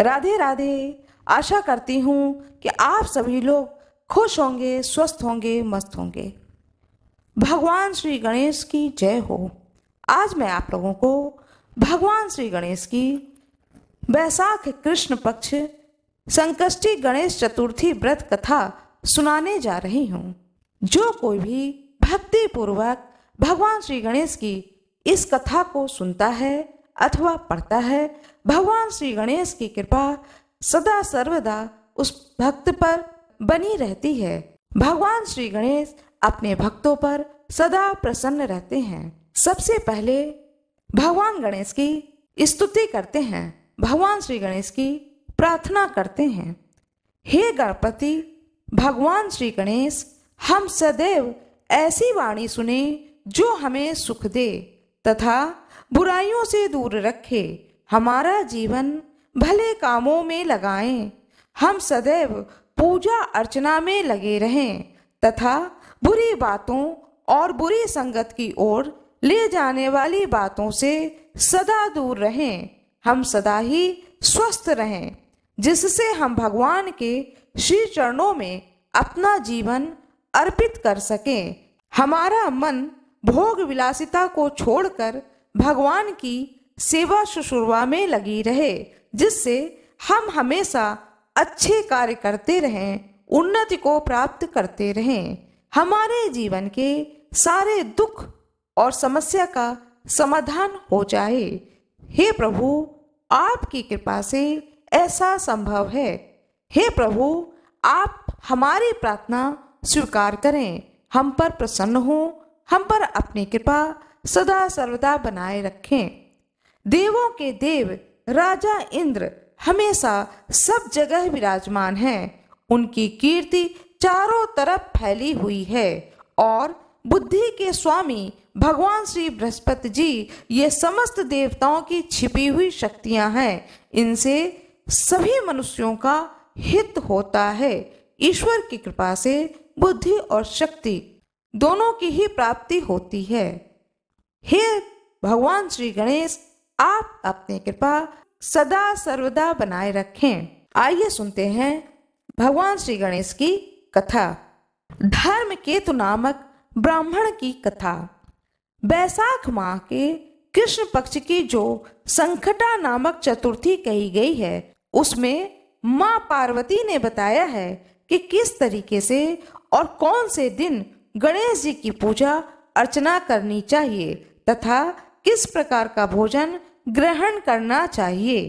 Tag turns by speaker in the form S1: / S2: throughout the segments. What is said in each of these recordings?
S1: राधे राधे आशा करती हूँ कि आप सभी लोग खुश होंगे स्वस्थ होंगे मस्त होंगे भगवान श्री गणेश की जय हो आज मैं आप लोगों को भगवान श्री गणेश की बैसाख कृष्ण पक्ष संकष्टी गणेश चतुर्थी व्रत कथा सुनाने जा रही हूँ जो कोई भी भक्तिपूर्वक भगवान श्री गणेश की इस कथा को सुनता है अथवा पढ़ता है भगवान श्री गणेश की कृपा सदा सर्वदा उस भक्त पर बनी रहती है भगवान श्री गणेश अपने भक्तों पर सदा प्रसन्न रहते हैं सबसे पहले भगवान गणेश की स्तुति करते हैं भगवान श्री गणेश की प्रार्थना करते हैं हे गणपति भगवान श्री गणेश हम सदैव ऐसी वाणी सुने जो हमें सुख दे तथा बुराइयों से दूर रखे हमारा जीवन भले कामों में लगाएं हम सदैव पूजा अर्चना में लगे रहें तथा बुरी बातों और बुरी संगत की ओर ले जाने वाली बातों से सदा दूर रहें हम सदा ही स्वस्थ रहें जिससे हम भगवान के श्री चरणों में अपना जीवन अर्पित कर सकें हमारा मन भोग विलासिता को छोड़कर भगवान की सेवा शुश्रूवा में लगी रहे जिससे हम हमेशा अच्छे कार्य करते रहें उन्नति को प्राप्त करते रहें हमारे जीवन के सारे दुख और समस्या का समाधान हो जाए हे प्रभु आपकी कृपा से ऐसा संभव है हे प्रभु आप हमारी प्रार्थना स्वीकार करें हम पर प्रसन्न हो हम पर अपनी कृपा सदा सर्वदा बनाए रखें देवों के देव राजा इंद्र हमेशा सब जगह विराजमान हैं उनकी कीर्ति चारों तरफ फैली हुई है और बुद्धि के स्वामी भगवान श्री बृहस्पति जी ये समस्त देवताओं की छिपी हुई शक्तियां हैं इनसे सभी मनुष्यों का हित होता है ईश्वर की कृपा से बुद्धि और शक्ति दोनों की ही प्राप्ति होती है हे भगवान श्री गणेश आप अपनी कृपा सदा सर्वदा बनाए रखें आइए सुनते हैं भगवान श्री गणेश की कथा धर्म केतु नामक ब्राह्मण की कथा बैसाख माह के कृष्ण पक्ष की जो संकटा नामक चतुर्थी कही गई है उसमें माँ पार्वती ने बताया है कि किस तरीके से और कौन से दिन गणेश जी की पूजा अर्चना करनी चाहिए तथा किस प्रकार का भोजन ग्रहण करना चाहिए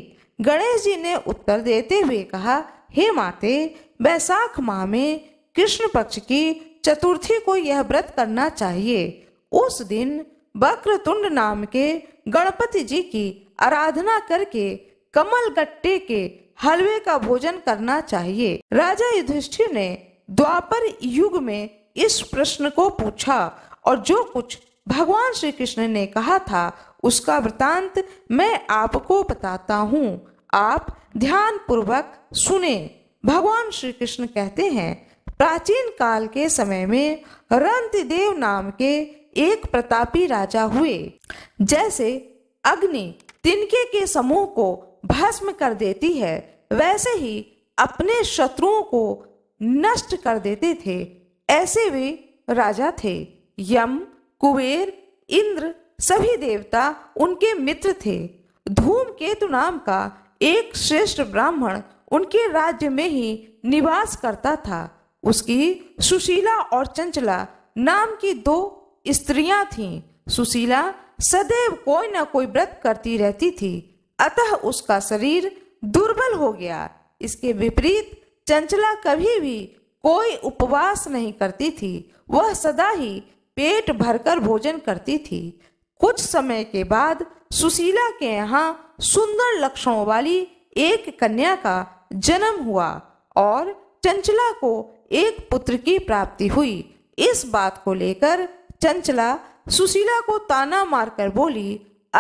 S1: गणेश जी ने उत्तर देते हुए कहा हे माते बैसाख माह में कृष्ण पक्ष की चतुर्थी को यह व्रत करना चाहिए उस दिन बक्रतुंड नाम के गणपति जी की आराधना करके कमल गट्टे के हलवे का भोजन करना चाहिए राजा युधिष्ठिर ने द्वापर युग में इस प्रश्न को पूछा और जो कुछ भगवान श्री कृष्ण ने कहा था उसका वृतांत मैं आपको बताता हूँ आप ध्यान पूर्वक सुने भगवान श्री कृष्ण कहते हैं प्राचीन काल के समय में रंतदेव नाम के एक प्रतापी राजा हुए जैसे अग्नि तिनके के समूह को भस्म कर देती है वैसे ही अपने शत्रुओं को नष्ट कर देते थे ऐसे वे राजा थे यम कुबेर इंद्र सभी देवता उनके मित्र थे धूम केतु नाम का एक श्रेष्ठ ब्राह्मण उनके राज्य में ही निवास करता था उसकी सुशीला और चंचला नाम की दो स्त्रियां थीं सुशीला सदैव कोई ना कोई व्रत करती रहती थी अतः उसका शरीर दुर्बल हो गया इसके विपरीत चंचला कभी भी कोई उपवास नहीं करती थी वह सदा ही पेट भरकर भोजन करती थी कुछ समय के बाद सुशीला के यहाँ सुंदर लक्षणों वाली एक कन्या का जन्म हुआ और चंचला को एक पुत्र की प्राप्ति हुई इस बात को लेकर चंचला सुशीला को ताना मारकर बोली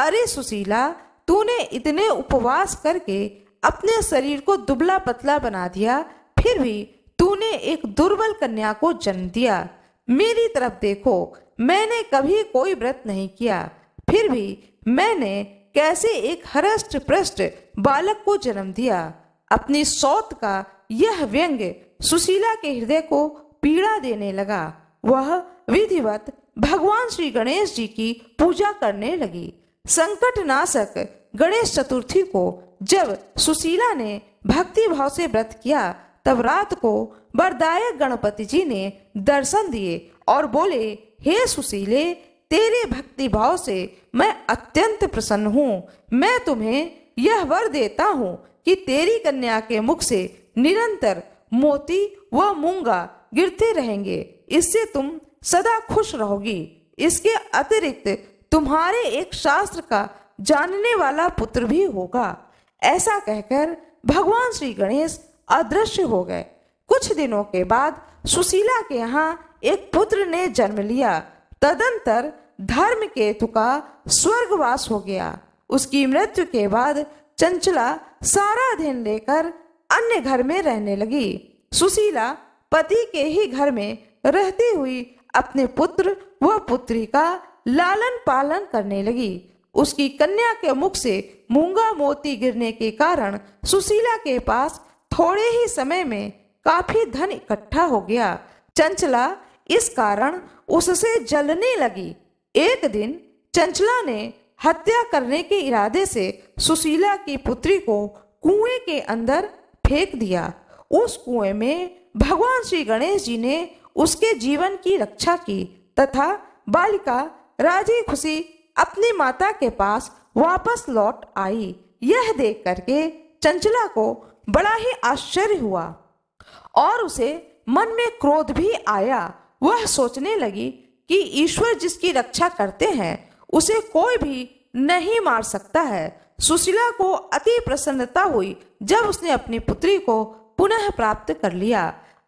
S1: अरे सुशीला तूने इतने उपवास करके अपने शरीर को दुबला पतला बना दिया फिर भी तूने एक दुर्बल कन्या को जन्म दिया मेरी तरफ देखो मैंने कभी कोई व्रत नहीं किया फिर भी मैंने कैसे एक हरष्ट पृष्ट बालक को जन्म दिया अपनी सौत का यह व्यंग सुशीला के हृदय को पीड़ा देने लगा वह विधिवत भगवान श्री गणेश जी की पूजा करने लगी संकट नाशक गणेश चतुर्थी को जब सुशीला ने भक्ति भाव से व्रत किया तब रात को वरदायक गणपति जी ने दर्शन दिए और बोले हे सुशीले तेरे भक्ति भाव से मैं अत्यंत प्रसन्न हूँ मैं तुम्हें यह वर देता हूँ कि तेरी कन्या के मुख से निरंतर मोती व मूंगा गिरते रहेंगे इससे तुम सदा खुश रहोगी इसके अतिरिक्त तुम्हारे एक शास्त्र का जानने वाला पुत्र भी होगा ऐसा कहकर भगवान श्री गणेश अदृश्य हो गए कुछ दिनों के बाद सुशीला के यहाँ एक पुत्र ने जन्म लिया तदंतर धर्म केतु का स्वर्गवास हो गया उसकी मृत्यु के बाद चंचला सारा दिन लेकर अन्य घर में रहने लगी सुशीला पति के ही घर में रहती हुई अपने पुत्र व पुत्री का लालन पालन करने लगी उसकी कन्या के मुख से मूंगा मोती गिरने के कारण सुशीला के पास थोड़े ही समय में काफी धन इकट्ठा हो गया चंचला इस कारण उससे जलने लगी एक दिन चंचला ने हत्या करने के इरादे से सुशीला की पुत्री को कुएं के अंदर फेंक दिया उस कुएं में भगवान श्री गणेश जी ने उसके जीवन की रक्षा की तथा बालिका राजी खुशी अपनी माता के पास वापस लौट आई यह देख करके चंचला को बड़ा ही आश्चर्य हुआ और उसे मन में क्रोध भी आया वह सोचने लगी कि ईश्वर जिसकी रक्षा करते हैं उसे कोई भी नहीं मार सकता है सुशीला को अति प्रसन्नता हुई जब उसने अपनी पुत्री को पुनः प्राप्त कर लिया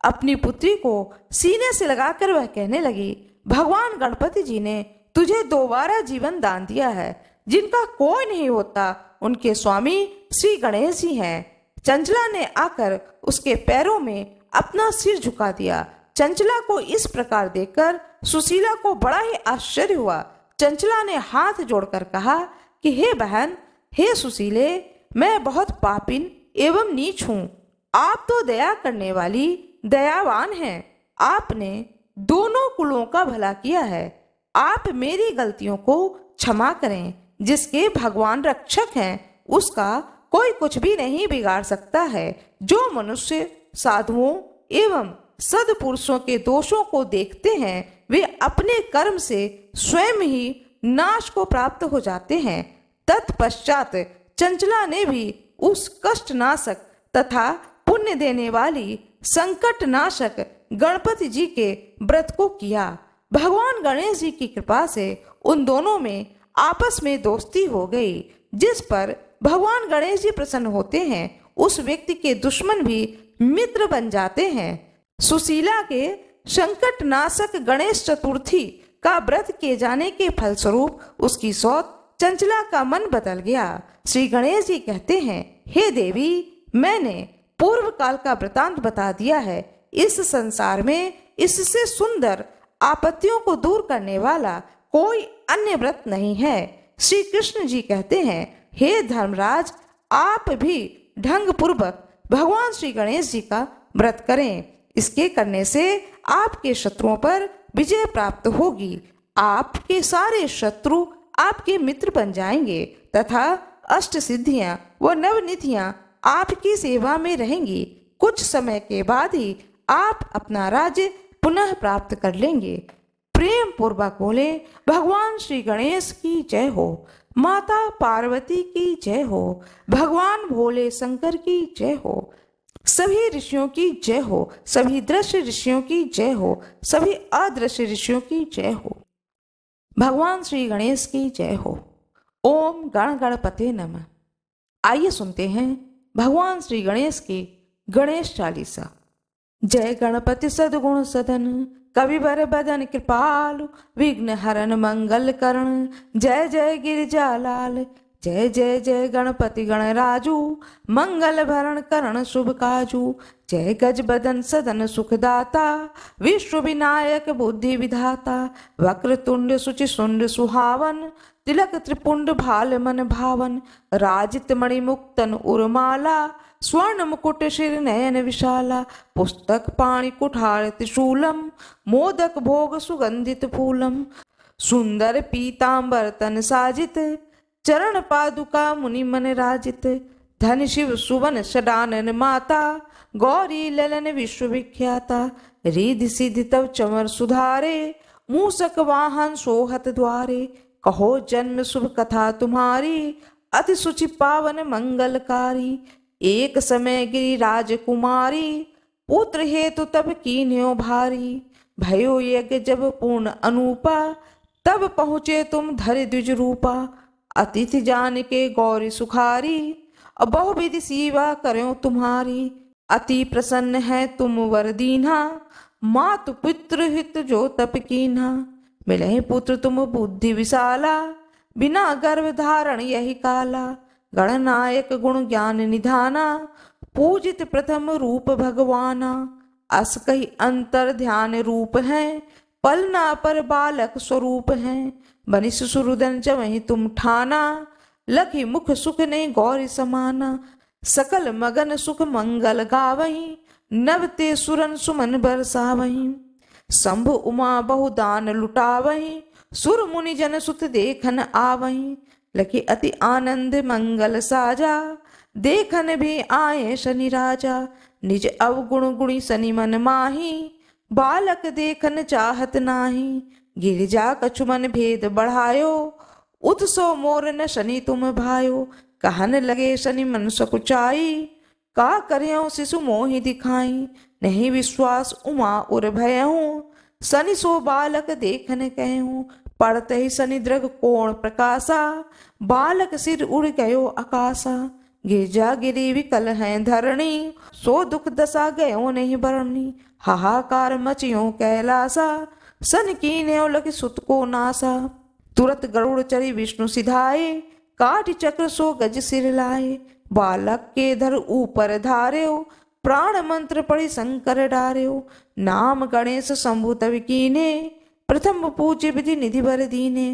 S1: अपनी पुत्री को सीने से लगाकर वह कहने लगी भगवान गणपति जी ने तुझे दोबारा जीवन दान दिया है जिनका कोई नहीं होता उनके स्वामी श्री गणेश जी हैं चंचला ने आकर उसके पैरों में अपना सिर झुका दिया चंचला को इस प्रकार देखकर सुशीला को बड़ा ही आश्चर्य हुआ चंचला ने हाथ जोड़कर कहा कि हे बहन हे सुशीले मैं बहुत पापिन एवं नीच हूँ आप तो दया करने वाली दयावान हैं आपने दोनों कुलों का भला किया है आप मेरी गलतियों को क्षमा करें जिसके भगवान रक्षक हैं उसका कोई कुछ भी नहीं बिगाड़ सकता है जो मनुष्य साधुओं एवं सदपुरुषों के दोषों को देखते हैं वे अपने कर्म से स्वयं ही नाश को प्राप्त हो जाते हैं तत्पश्चात चंचला ने भी उस कष्ट नाशक तथा पुण्य देने वाली संकट नाशक गणपति जी के व्रत को किया भगवान गणेश जी की कृपा से उन दोनों में आपस में दोस्ती हो गई जिस पर भगवान गणेश जी प्रसन्न होते हैं उस व्यक्ति के दुश्मन भी मित्र बन जाते हैं सुशीला के संकट नाशक गणेश चतुर्थी का व्रत किए जाने के फलस्वरूप उसकी सौत चंचला का मन बदल गया श्री गणेश जी कहते हैं हे देवी मैंने पूर्व काल का वृतांत बता दिया है इस संसार में इससे सुंदर आपत्तियों को दूर करने वाला कोई अन्य व्रत नहीं है श्री कृष्ण जी कहते हैं हे धर्मराज आप भी ढंग पूर्वक भगवान श्री गणेश जी का व्रत करें इसके करने से आपके शत्रुओं पर विजय प्राप्त होगी आपके सारे शत्रु आपके मित्र बन जाएंगे तथा अष्ट सिद्धियां व नवनिधियां आपकी सेवा में रहेंगी कुछ समय के बाद ही आप अपना राज्य पुनः प्राप्त कर लेंगे प्रेम पूर्वक बोले भगवान श्री गणेश की जय हो माता पार्वती की जय हो भगवान भोले शंकर की जय हो सभी ऋषियों की जय हो सभी दृश्य ऋषियों की जय हो सभी अदृश्य ऋषियों की जय हो भगवान श्री गणेश की जय हो ओम गण गणपते नम आइए सुनते हैं भगवान श्री गणेश की गणेश चालीसा जय गणपति सदगुण सदन भर बदन कृपाल विघ्न हरण मंगल करण जय जय गिरिजा लाल जय जय जय गणपति गण राजू मंगल भरण करण शुभ काजू जय गज बदन सदन सुखदाता विश्व विनायक बुद्धि विधाता वक्र तुंड सुचि सुंड सुहावन तिलक त्रिपुंड भाल मन भावन राजित मणिमुक्तन उर्माला स्वर्ण मुकुट शिर नयन विशाला पुस्तक पाणी कुठारित शूलम मोदक भोग सुगंधित फूलम सुंदर पीतांबर तन साजित चरण पादुका मुनि मन राजित धन शिव सुवन सडानन माता गौरी ललन विख्याता रिधि सिद्ध तव चमर सुधारे मूसक वाहन सोहत द्वारे कहो जन्म शुभ कथा तुम्हारी अति सुचि पावन मंगलकारी एक समय गिरी राजकुमारी पुत्र हेतु तब तब न्यो भारी भयो यज्ञ जब पूर्ण अनुपा तब पहुँचे तुम धर द्विज रूपा अतिथि जान के गौरी सुखारी बहुविधि सेवा करो तुम्हारी अति प्रसन्न है तुम वरदीना मात पुत्र हित जो तप कीना मिले पुत्र तुम बुद्धि विशाला बिना गर्भ धारण यही काला गणनायक गुण ज्ञान निधाना पूजित प्रथम रूप भगवाना अस कही अंतर ध्यान रूप है पल ना पर बालक स्वरूप है बनिष सुरुदन वही तुम ठाना लखी मुख सुख ने गौर समाना सकल मगन सुख मंगल गावही नव ते सुरन सुमन बरसावही शंभु उमा बहुदान लुटावही सुर मुनि जन सुत देखन आवही लखी अति आनंद मंगल साजा देखन भी आए शनि राजा निज अवगुण गुणी शनि मन माही बालक देखन चाहत नाही गिरिजा मन भेद बढ़ायो उत्सो मोर न शनि तुम भायो कहन लगे शनि मन सकुचाई का करो शिशु मोहि दिखाई नहीं विश्वास उमा उर भय हूँ सो बालक देखन कहूँ पढ़ते ही सनिद्रग कोण प्रकाशा बालक सिर उड़ गयो आकाशा गिरजा गिरी विकल है धरणी सो दुख दशा गयो नहीं बरणी हाहाकार मचियो कैलासा सन की न्योलक सुत को नासा तुरंत गरुड़ चरी विष्णु सिधाए काट चक्र सो गज सिर लाए बालक के धर ऊपर धारे हो प्राण मंत्र पढ़ी शंकर डारे हो नाम गणेश शंभु तब कीने प्रथम दीने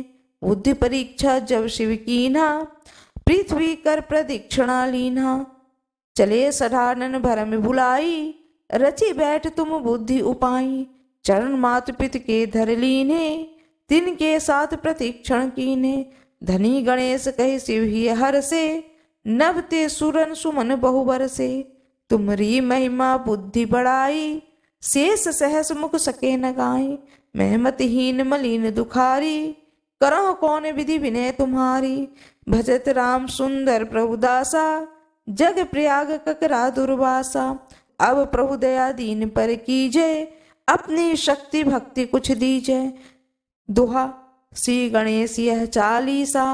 S1: बुद्धि परीक्षा जब शिवकीना पृथ्वी कर प्रदीक्षणा लीना चले सधानन भरम भुलाई रची बैठ तुम बुद्धि उपाई चरण मात पित के धर लीने तिन के साथ प्रतीक्षण कीने धनी गणेश कहे शिव ही हर से नव ते सुरन सुमन बहुबर से तुम्हारी महिमा बुद्धि बढ़ाई शेष सहस मुख सके न गाई मेहमतहीन मलिन दुखारी करह कौन विधि विनय तुम्हारी भजत राम सुंदर प्रभुदासा जग प्रयाग ककरा दुर्वासा अब प्रभु दया दीन पर कीजे अपनी शक्ति भक्ति कुछ दीजे दुहा श्री गणेश यह चालीसा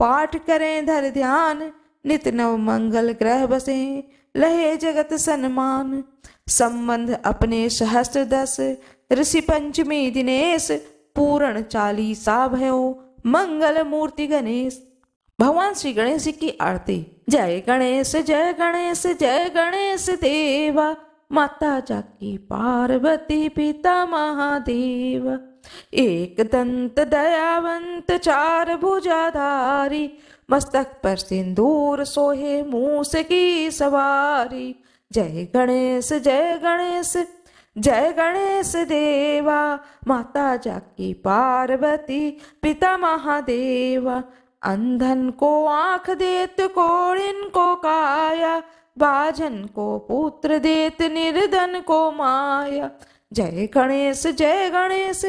S1: पाठ करें धर ध्यान नित नव मंगल ग्रह बसें लहे जगत सन्मान संबंध अपने सहस्त्र दस ऋषि पंचमी दिनेश पूर्ण चालीसा भयो मंगल मूर्ति गणेश भगवान श्री गणेश की आरती जय गणेश जय गणेश जय गणेश देवा माता जाकी पार्वती पिता महादेव एक दंत दयावंत चार भुजाधारी मस्तक पर सिंदूर सोहे मूस की सवारी जय गणेश जय गणेश जय गणेश देवा माता जाकी पार्वती पिता महादेवा अंधन को आंख देत को काया बाजन को पुत्र देत निर्धन को माया जय गणेश जय गणेश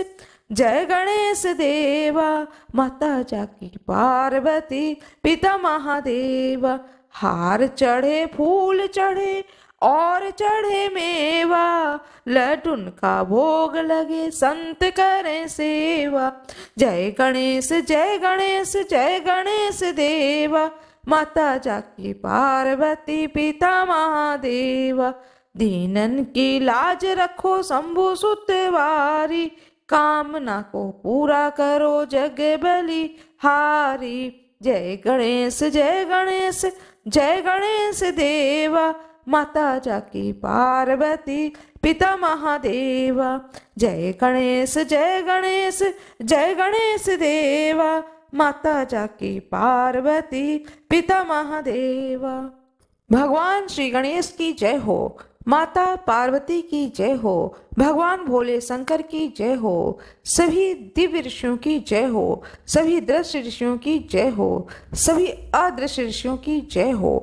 S1: जय गणेश देवा माता जाकी पार्वती पिता महादेवा हार चढ़े फूल चढ़े और चढ़े मेवा लटुन का भोग लगे संत करें सेवा जय गणेश जय गणेश जय गणेश देवा माता जाकी पार्वती पिता महादेवा दीनन की लाज रखो शंभु सुतवारी कामना को पूरा करो जग बली हारी जय गणेश जय गणेश जय गणेश देवा माता जाकी पार्वती पिता महादेवा जय गणेश जय गणेश जय गणेश देवा माता जाकी पार्वती पिता महादेवा भगवान श्री गणेश की जय हो माता पार्वती की जय हो भगवान भोले शंकर की जय हो सभी दिव्य ऋषियों की जय हो सभी दृश्य ऋषियों की जय हो सभी अदृश्य ऋषियों की जय हो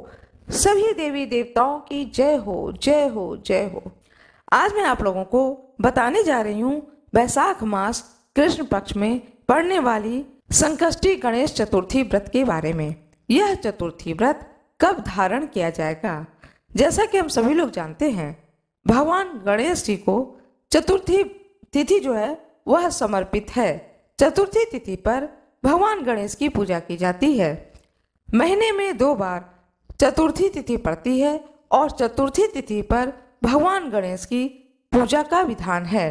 S1: सभी देवी देवताओं की जय हो जय हो जय हो आज मैं आप लोगों को बताने जा रही हूँ बैसाख मास कृष्ण पक्ष में पड़ने वाली संकष्टी गणेश चतुर्थी व्रत के बारे में यह चतुर्थी व्रत कब धारण किया जाएगा जैसा कि हम सभी लोग जानते हैं भगवान गणेश जी को चतुर्थी तिथि जो है वह समर्पित है चतुर्थी तिथि पर भगवान गणेश की पूजा की जाती है महीने में दो बार चतुर्थी तिथि पड़ती है और चतुर्थी तिथि पर भगवान गणेश की पूजा का विधान है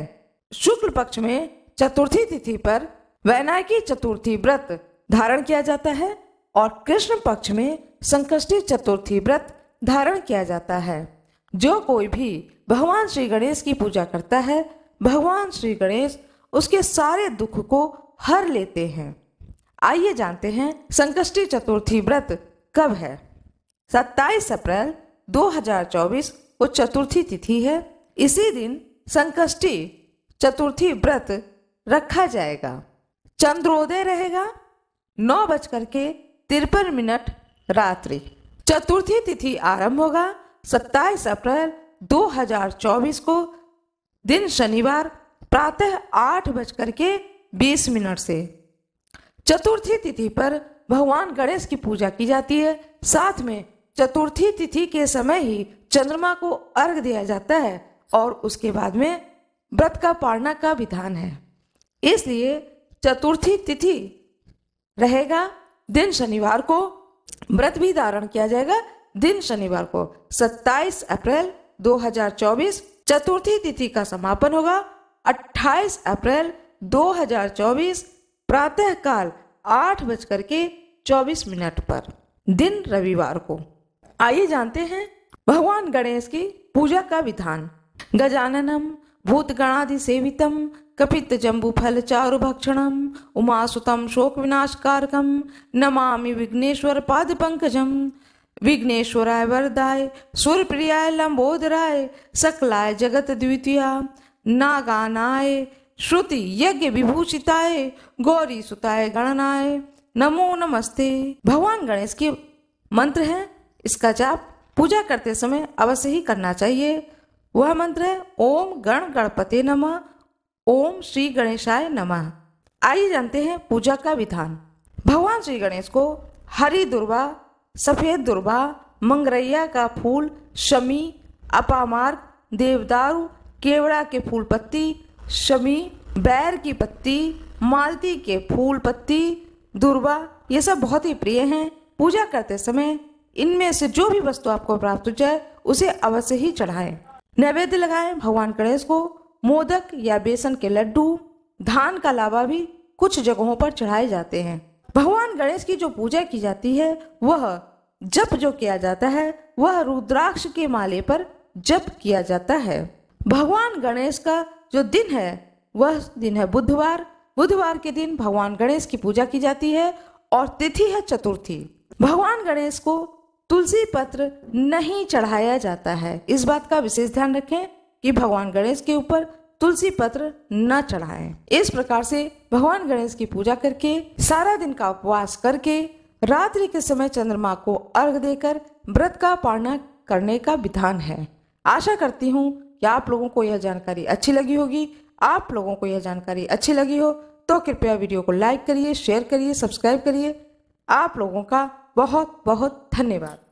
S1: शुक्ल पक्ष में चतुर्थी तिथि पर वैनायकी चतुर्थी व्रत धारण किया जाता है और कृष्ण पक्ष में संकष्टी चतुर्थी व्रत धारण किया जाता है जो कोई भी भगवान श्री गणेश की पूजा करता है भगवान श्री गणेश उसके सारे दुख को हर लेते हैं आइए जानते हैं संकष्टी चतुर्थी व्रत कब है 27 अप्रैल 2024 को चतुर्थी तिथि है इसी दिन संकष्टी चतुर्थी व्रत रखा जाएगा चंद्रोदय रहेगा नौ बज करके तिरपन मिनट रात्रि चतुर्थी तिथि आरंभ होगा 27 अप्रैल 2024 को दिन शनिवार प्रातः आठ बजकर के बीस मिनट से चतुर्थी तिथि पर भगवान गणेश की पूजा की जाती है साथ में चतुर्थी तिथि के समय ही चंद्रमा को अर्घ दिया जाता है और उसके बाद में व्रत का पारना का विधान है इसलिए चतुर्थी तिथि रहेगा दिन शनिवार को व्रत भी धारण किया जाएगा दिन शनिवार को 27 अप्रैल 2024 चतुर्थी तिथि का समापन होगा 28 अप्रैल 2024 प्रातः काल आठ बजकर के चौबीस मिनट पर दिन रविवार को आइए जानते हैं भगवान गणेश की पूजा का विधान गजाननम फल चारु विनाश कारकम नमा विघ्नेश्वर नमामि पंकजम विघ्नेश्वराय वरदाय प्रियाय लंबोदराय सकलाय द्वितीया नागानाय श्रुति यज्ञ विभूषिताय गौरी सुताय गणनाय नमो नमस्ते भगवान गणेश के मंत्र हैं इसका जाप पूजा करते समय अवश्य ही करना चाहिए वह मंत्र है ओम गण गणपति नमः ओम श्री गणेशाय नमः आइए जानते हैं पूजा का विधान भगवान श्री गणेश को हरी दुर्वा सफ़ेद दुर्वा मंगरैया का फूल शमी अपामार्ग देवदारू केवड़ा के फूल पत्ती शमी बैर की पत्ती मालती के फूल पत्ती दुर्वा ये सब बहुत ही प्रिय हैं पूजा करते समय इनमें से जो भी वस्तु आपको प्राप्त हो जाए उसे अवश्य ही चढ़ाएं नैवेद्य लगाएं भगवान गणेश को मोदक या बेसन के लड्डू धान का लावा भी कुछ जगहों पर चढ़ाए जाते हैं भगवान गणेश की जो पूजा की जाती है वह जप जो किया जाता है वह रुद्राक्ष के माले पर जप किया जाता है भगवान गणेश का जो दिन है वह दिन है बुधवार बुधवार के दिन भगवान गणेश की पूजा की जाती है और तिथि है चतुर्थी भगवान गणेश को तुलसी पत्र नहीं चढ़ाया जाता है इस बात का विशेष ध्यान रखें कि भगवान गणेश के ऊपर तुलसी पत्र न चढ़ाएं। इस प्रकार से भगवान गणेश की पूजा करके सारा दिन का उपवास करके रात्रि के समय चंद्रमा को अर्घ देकर व्रत का पारणा करने का विधान है आशा करती हूँ कि आप लोगों को यह जानकारी अच्छी लगी होगी आप लोगों को यह जानकारी अच्छी लगी हो तो कृपया वीडियो को लाइक करिए शेयर करिए सब्सक्राइब करिए आप लोगों का बहुत बहुत धन्यवाद